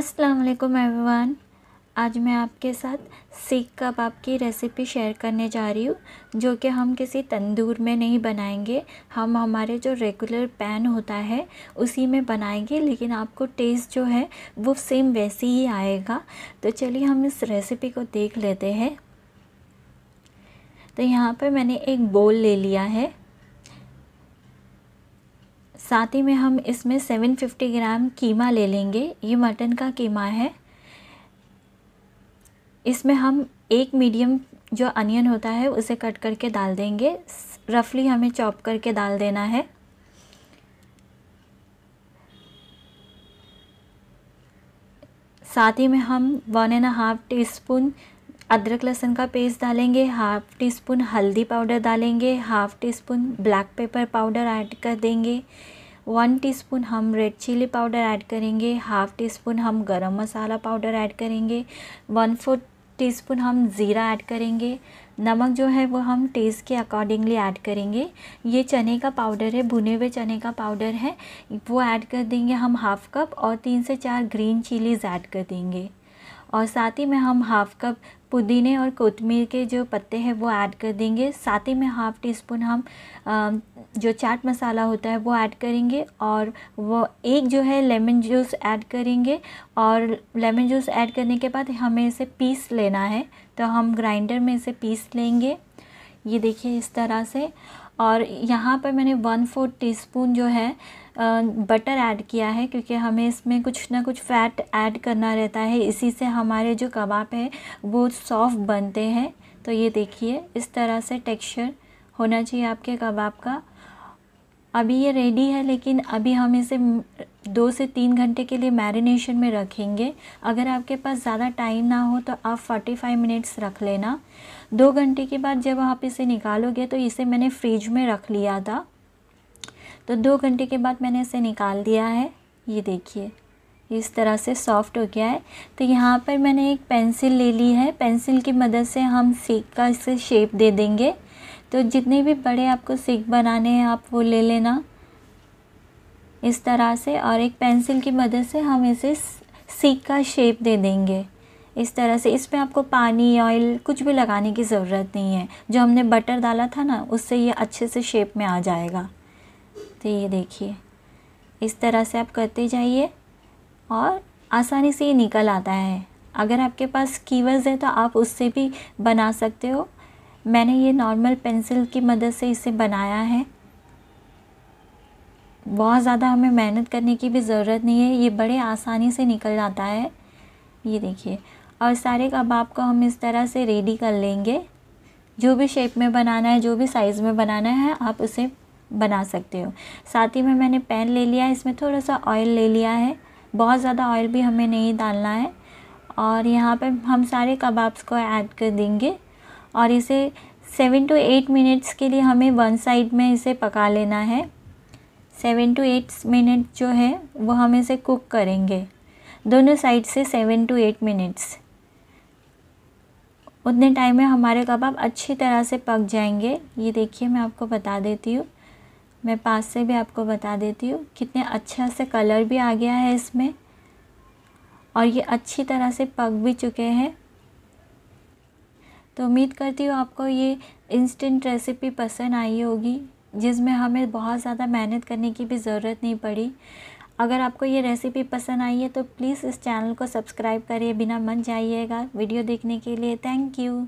अस्सलाम एवरीवान आज मैं आपके साथ सीख कबाब की रेसिपी शेयर करने जा रही हूँ जो कि हम किसी तंदूर में नहीं बनाएंगे हम हमारे जो रेगुलर पैन होता है उसी में बनाएंगे लेकिन आपको टेस्ट जो है वो सेम वैसी ही आएगा तो चलिए हम इस रेसिपी को देख लेते हैं तो यहाँ पर मैंने एक बोल ले लिया है साथ ही में हम इसमें 750 ग्राम कीमा ले लेंगे ये मटन का कीमा है इसमें हम एक मीडियम जो अनियन होता है उसे कट करके डाल देंगे रफली हमें चॉप करके डाल देना है साथ ही में हम one and half teaspoon अदरक लहसुन का पेस्ट डालेंगे हाफ़ टी स्पून हल्दी पाउडर डालेंगे half teaspoon black pepper powder add कर देंगे वन टीस्पून हम रेड चिली पाउडर ऐड करेंगे हाफ़ टी स्पून हम गरम मसाला पाउडर ऐड करेंगे वन फोर्थ टीस्पून हम ज़ीरा ऐड करेंगे नमक जो है वो हम टेस्ट के अकॉर्डिंगली ऐड करेंगे ये चने का पाउडर है भुने हुए चने का पाउडर है वो ऐड कर देंगे हम हाफ़ कप और तीन से चार ग्रीन चिलीज़ ऐड कर देंगे और साथ ही में हम हाफ़ कप पुदीने और कोतमीर के जो पत्ते हैं वो ऐड कर देंगे साथ ही में हाफ़ टी स्पून हम जो चाट मसाला होता है वो ऐड करेंगे और वो एक जो है लेमन जूस ऐड करेंगे और लेमन जूस ऐड करने के बाद हमें इसे पीस लेना है तो हम ग्राइंडर में इसे पीस लेंगे ये देखिए इस तरह से और यहाँ पर मैंने वन फोर्थ टीस्पून जो है बटर ऐड किया है क्योंकि हमें इसमें कुछ ना कुछ फ़ैट ऐड करना रहता है इसी से हमारे जो कबाब है वो सॉफ्ट बनते हैं तो ये देखिए इस तरह से टेक्सचर होना चाहिए आपके कबाब का अभी ये रेडी है लेकिन अभी हम इसे दो से तीन घंटे के लिए मैरिनेशन में रखेंगे अगर आपके पास ज़्यादा टाइम ना हो तो आप 45 मिनट्स रख लेना दो घंटे के बाद जब आप इसे निकालोगे तो इसे मैंने फ्रिज में रख लिया था तो दो घंटे के बाद मैंने इसे निकाल दिया है ये देखिए इस तरह से सॉफ्ट हो गया है तो यहाँ पर मैंने एक पेंसिल ले ली है पेंसिल की मदद से हम सीख का इसे शेप दे देंगे तो जितने भी बड़े आपको सीख बनाने हैं आप वो ले लेना इस तरह से और एक पेंसिल की मदद से हम इसे सीख का शेप दे देंगे इस तरह से इसमें आपको पानी ऑयल कुछ भी लगाने की ज़रूरत नहीं है जो हमने बटर डाला था ना उससे ये अच्छे से शेप में आ जाएगा तो ये देखिए इस तरह से आप करते जाइए और आसानी से ये निकल आता है अगर आपके पास कीवर्स है तो आप उससे भी बना सकते हो मैंने ये नॉर्मल पेंसिल की मदद से इसे बनाया है बहुत ज़्यादा हमें मेहनत करने की भी ज़रूरत नहीं है ये बड़े आसानी से निकल जाता है ये देखिए और सारे कबाब को हम इस तरह से रेडी कर लेंगे जो भी शेप में बनाना है जो भी साइज़ में बनाना है आप उसे बना सकते हो साथ ही में मैंने पैन ले लिया है इसमें थोड़ा सा ऑयल ले लिया है बहुत ज़्यादा ऑयल भी हमें नहीं डालना है और यहाँ पे हम सारे कबाब्स को ऐड कर देंगे और इसे सेवन टू एट मिनट्स के लिए हमें वन साइड में इसे पका लेना है सेवन टू एट मिनट जो है वो हम इसे कुक करेंगे दोनों साइड से सेवन टू एट मिनट्स उतने टाइम में हमारे कबाब अच्छी तरह से पक जाएंगे ये देखिए मैं आपको बता देती हूँ मैं पास से भी आपको बता देती हूँ कितने अच्छे से कलर भी आ गया है इसमें और ये अच्छी तरह से पक भी चुके हैं तो उम्मीद करती हूँ आपको ये इंस्टेंट रेसिपी पसंद आई होगी जिसमें हमें बहुत ज़्यादा मेहनत करने की भी ज़रूरत नहीं पड़ी अगर आपको ये रेसिपी पसंद आई है तो प्लीज़ इस चैनल को सब्सक्राइब करिए बिना मन जाइएगा वीडियो देखने के लिए थैंक यू